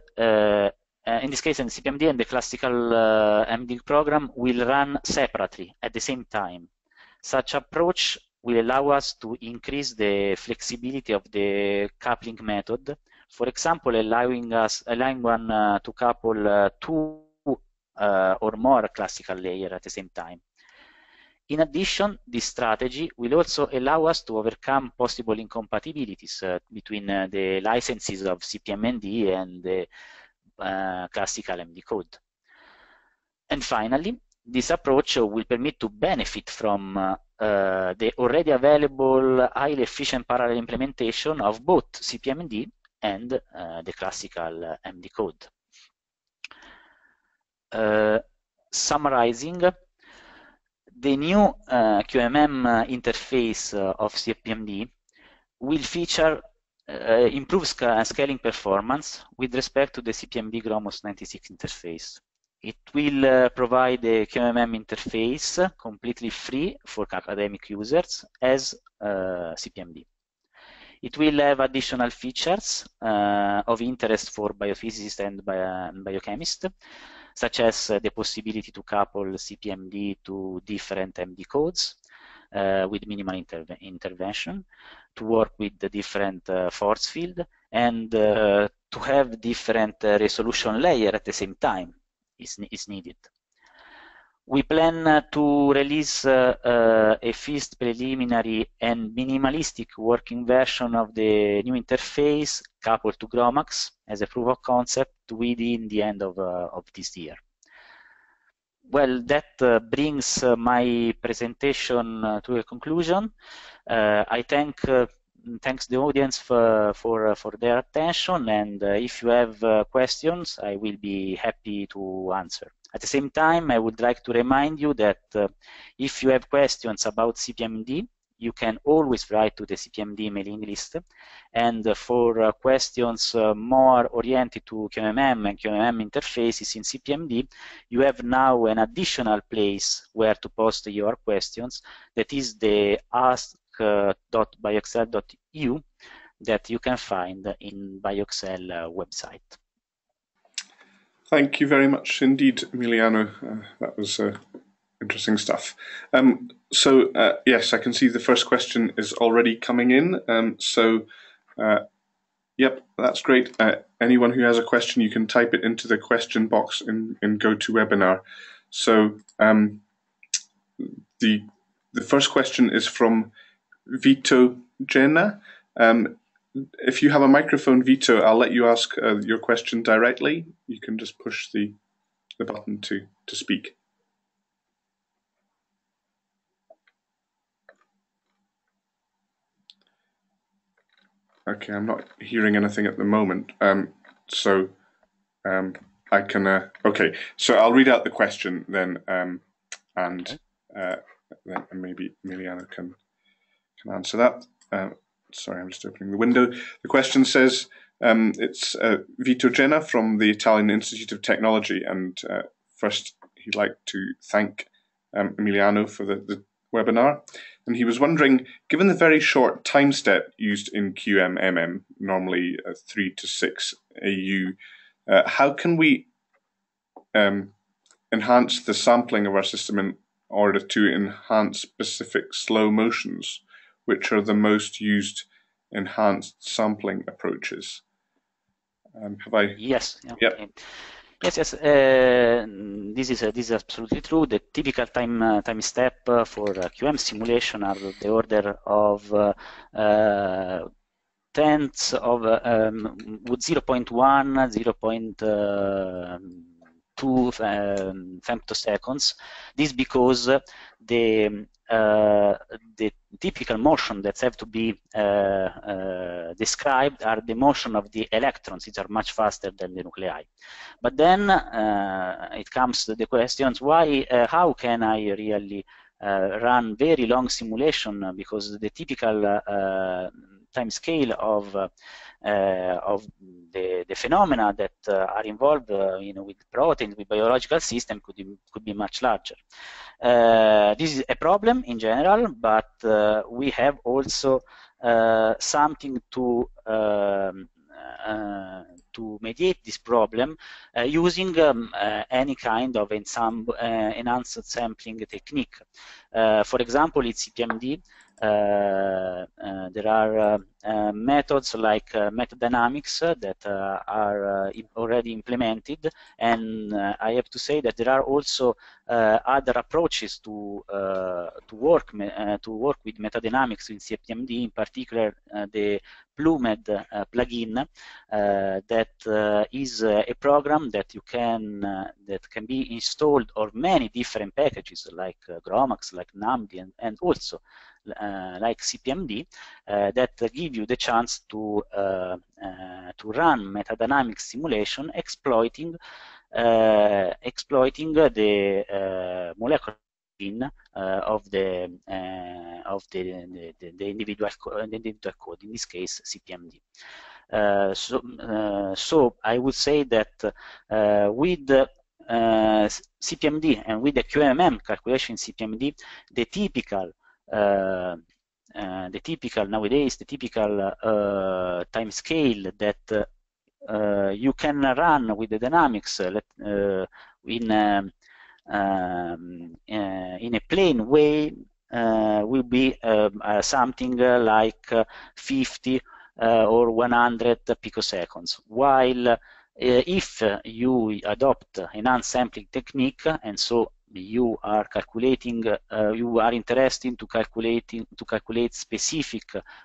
uh, in this case, and CPMD and the classical uh, MD program will run separately at the same time. Such approach will allow us to increase the flexibility of the coupling method for example, allowing us allowing one uh, to couple uh, two uh, or more classical layers at the same time. In addition, this strategy will also allow us to overcome possible incompatibilities uh, between the licenses of CPMND and the classical MD code. And finally, this approach will permit to benefit from uh, uh, the already available highly efficient parallel implementation of both CPMD and uh, the classical uh, MD code. Uh, summarizing, the new QMM interface of CFPMD will feature uh, improves scaling performance with respect to the CPMD GROMOS 96 interface. It will uh, provide a QMM interface completely free for academic users as uh, CPMD. It will have additional features uh, of interest for biophysicists and bio biochemists, such as uh, the possibility to couple CPMD to different MD codes uh, with minimal interve intervention, to work with the different uh, force field, and uh, to have different uh, resolution layer at the same time is, is needed. We plan uh, to release uh, uh, a first preliminary and minimalistic working version of the new interface coupled to Gromax as a proof of concept within the end of, of this year. Well, that uh, brings uh, my presentation uh, to a conclusion. I thank thanks the audience for for, for their attention, and if you have questions, I will be happy to answer. At the same time, I would like to remind you that uh, if you have questions about CPMD, you can always write to the CPMD mailing list. And uh, for uh, questions uh, more oriented to QMM and QMM interfaces in CPMD, you have now an additional place where to post your questions. That is the ask.bioexcel.eu uh, that you can find in BioXL uh, website. Thank you very much indeed, Emiliano. Uh, that was uh, interesting stuff. Um, so, uh, yes, I can see the first question is already coming in. Um, so, uh, yep, that's great. Uh, anyone who has a question, you can type it into the question box in, in GoToWebinar. So, um, the, the first question is from Vito Jenna. Um, if you have a microphone veto, I'll let you ask uh, your question directly. You can just push the, the button to, to speak. Okay, I'm not hearing anything at the moment. Um, so um, I can, uh, okay, so I'll read out the question then um, and uh, then maybe Miliana can, can answer that. Uh, sorry, I'm just opening the window. The question says um, it's uh, Vito Jenna from the Italian Institute of Technology, and uh, first he'd like to thank um, Emiliano for the, the, webinar. And he was wondering, given the very short time step used in QMMM, normally uh, three to six AU, uh, how can we um, enhance the sampling of our system in order to enhance specific slow motions? which are the most used enhanced sampling approaches. Um, have I? Yes. Okay. Yep. Yes, yes. Uh, this is uh, this is absolutely true. The typical time uh, time step uh, for uh, QM simulation are the order of uh, tenths of um, 0.1, 0 two um, femtoseconds. This because the uh, the typical motion that have to be uh, uh, described are the motion of the electrons, which are much faster than the nuclei. But then uh, it comes to the questions: Why? Uh, how can I really uh, run very long simulation? Because the typical time scale of uh, uh, of the, the phenomena that uh, are involved, you know, with proteins, with biological system could be, could be much larger. this is a problem in general, but we have also something to um, uh, to mediate this problem uh, using um, uh, any kind of ensemble, enhanced sampling technique. for example, it's CPMD, uh, uh, there are uh, methods like metadynamics that are already implemented, and I have to say that there are also other approaches to to work to work with metadynamics in CPMD, in particular the Plumed uh, plugin uh, that uh, is a program that you can that can be installed on many different packages like Gromax, like NAMD, and, and also uh, like CPMD uh, that give you the chance to uh, to run metadynamic simulation exploiting exploiting the molecular uh, of the uh, of the, the, the individual the individual code in this case CPMD. Uh, so so I would say that with CPMD and with the QMM calculation in CPMD, the typical uh, uh, the typical nowadays the typical uh, time scale that uh, you can run with the dynamics uh, in um, um, in a plain way will be um, something like 50 or 100 picoseconds. While if you adopt an unsampling technique and so you are calculating, uh, you are interested to calculating to calculate specific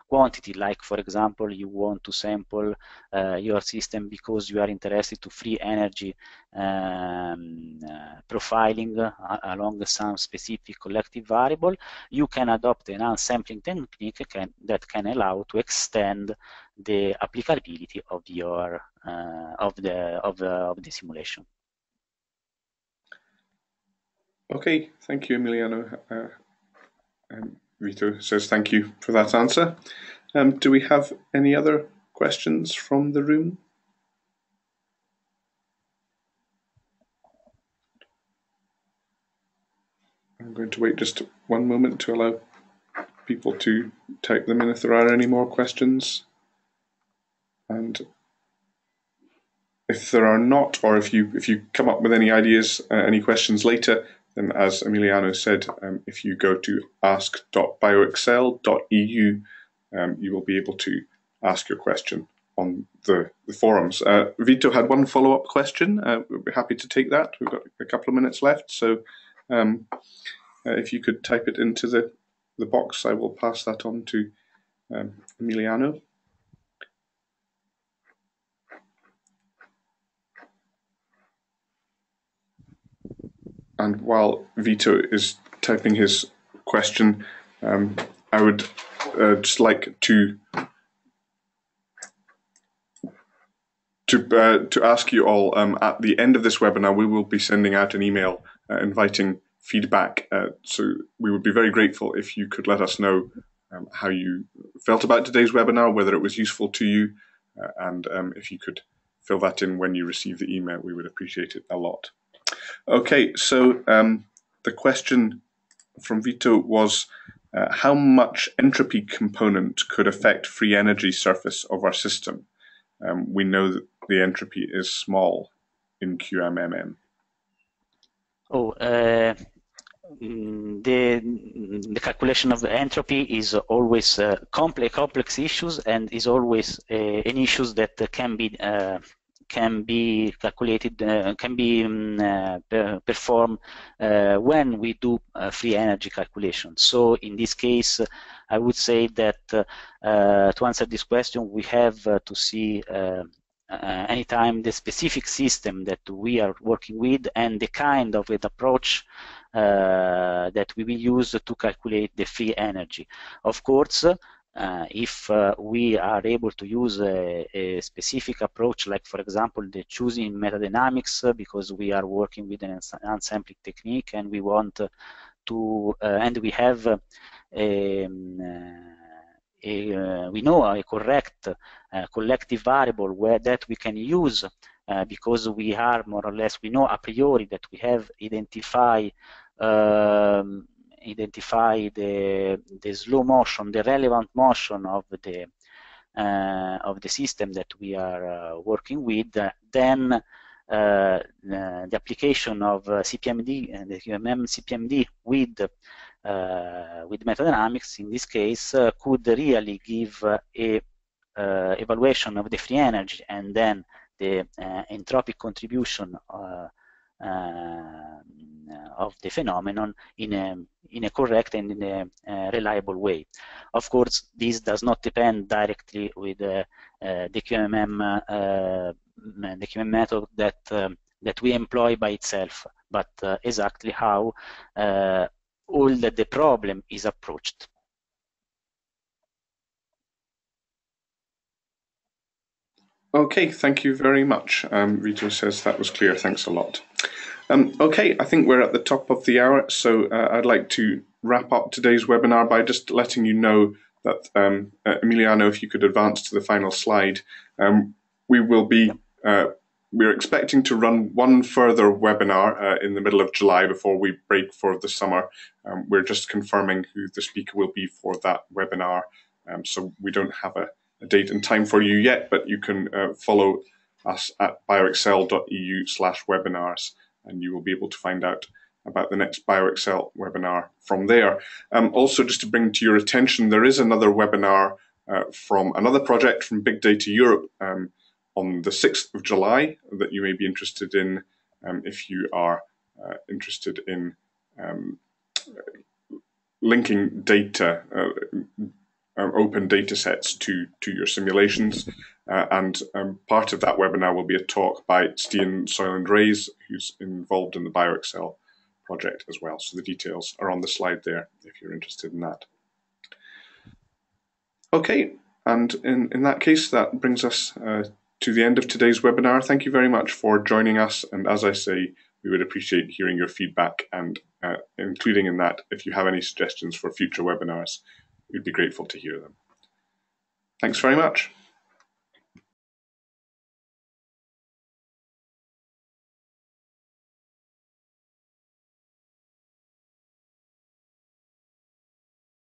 quantity, like for example, you want to sample uh, your system because you are interested to free energy um, uh, profiling uh, along some specific collective variable, you can adopt an unsampling technique can, that can allow to extend the applicability of your uh, of the of, uh, of the simulation. Okay, thank you, Emiliano. Uh, um, Rito says thank you for that answer. Um, do we have any other questions from the room? I'm going to wait just one moment to allow people to type them in if there are any more questions. And if there are not, or if you if you come up with any ideas, uh, any questions later, and as Emiliano said, um, if you go to ask.bioexcel.eu, um, you will be able to ask your question on the, the forums. Uh, Vito had one follow up question. Uh, we will be happy to take that. We've got a couple of minutes left. So um, uh, if you could type it into the, the box, I will pass that on to um, Emiliano. and while Vito is typing his question, um, I would uh, just like to to uh, to ask you all um, at the end of this webinar, we will be sending out an email uh, inviting feedback. Uh, so we would be very grateful if you could let us know um, how you felt about today's webinar, whether it was useful to you, uh, and um, if you could fill that in when you receive the email, we would appreciate it a lot. Okay, so um, the question from Vito was uh, how much entropy component could affect free energy surface of our system? Um, we know that the entropy is small in QMMM. Oh, uh, the, the calculation of the entropy is always uh, complex, complex issues and is always uh, an issue that can be uh, can be calculated, uh, can be um, uh, performed uh, when we do uh, free energy calculations. So in this case, I would say that to answer this question, we have to see uh, anytime the specific system that we are working with and the kind of an approach uh, that we will use to calculate the free energy. Of course, uh, if uh, we are able to use a, a, specific approach, like for example the choosing metadynamics, uh, because we are working with an unsampling technique and we want uh, to, uh, and we have uh, a, um, a we know a correct collective variable where that we can use because we are more or less, we know a priori that we have identified um, identify the, the slow motion, the relevant motion of the uh, of the system that we are uh, working with, uh, then uh, the application of uh, CPMD and uh, the QMM CPMD with with metadynamics in this case could really give a evaluation of the free energy and then the entropic contribution of the phenomenon in a, in a correct and in a uh, reliable way. Of course, this does not depend directly with uh, uh, the QMM, the QMM method that um, that we employ by itself, but exactly how all that the problem is approached. Okay, thank you very much. Um, Rita says that was clear. Thanks a lot. Um, okay, I think we're at the top of the hour, so uh, I'd like to wrap up today's webinar by just letting you know that, um, uh, Emiliano, if you could advance to the final slide, um, we will be, uh, we're expecting to run one further webinar uh, in the middle of July before we break for the summer. Um, we're just confirming who the speaker will be for that webinar, um, so we don't have a, a, date and time for you yet, but you can uh, follow us at bioexcel.eu slash webinars and you will be able to find out about the next BioExcel webinar from there. Um, also, just to bring to your attention, there is another webinar uh, from another project from Big Data Europe um, on the 6th of July that you may be interested in um, if you are uh, interested in um, linking data, uh, um, open data sets to, to your simulations. Uh, and um, part of that webinar will be a talk by Steen Soylent Rays, who's involved in the BioExcel project as well. So the details are on the slide there if you're interested in that. Okay, and in, in that case, that brings us uh, to the end of today's webinar. Thank you very much for joining us. And as I say, we would appreciate hearing your feedback and uh, including in that if you have any suggestions for future webinars. We'd be grateful to hear them. Thanks very much.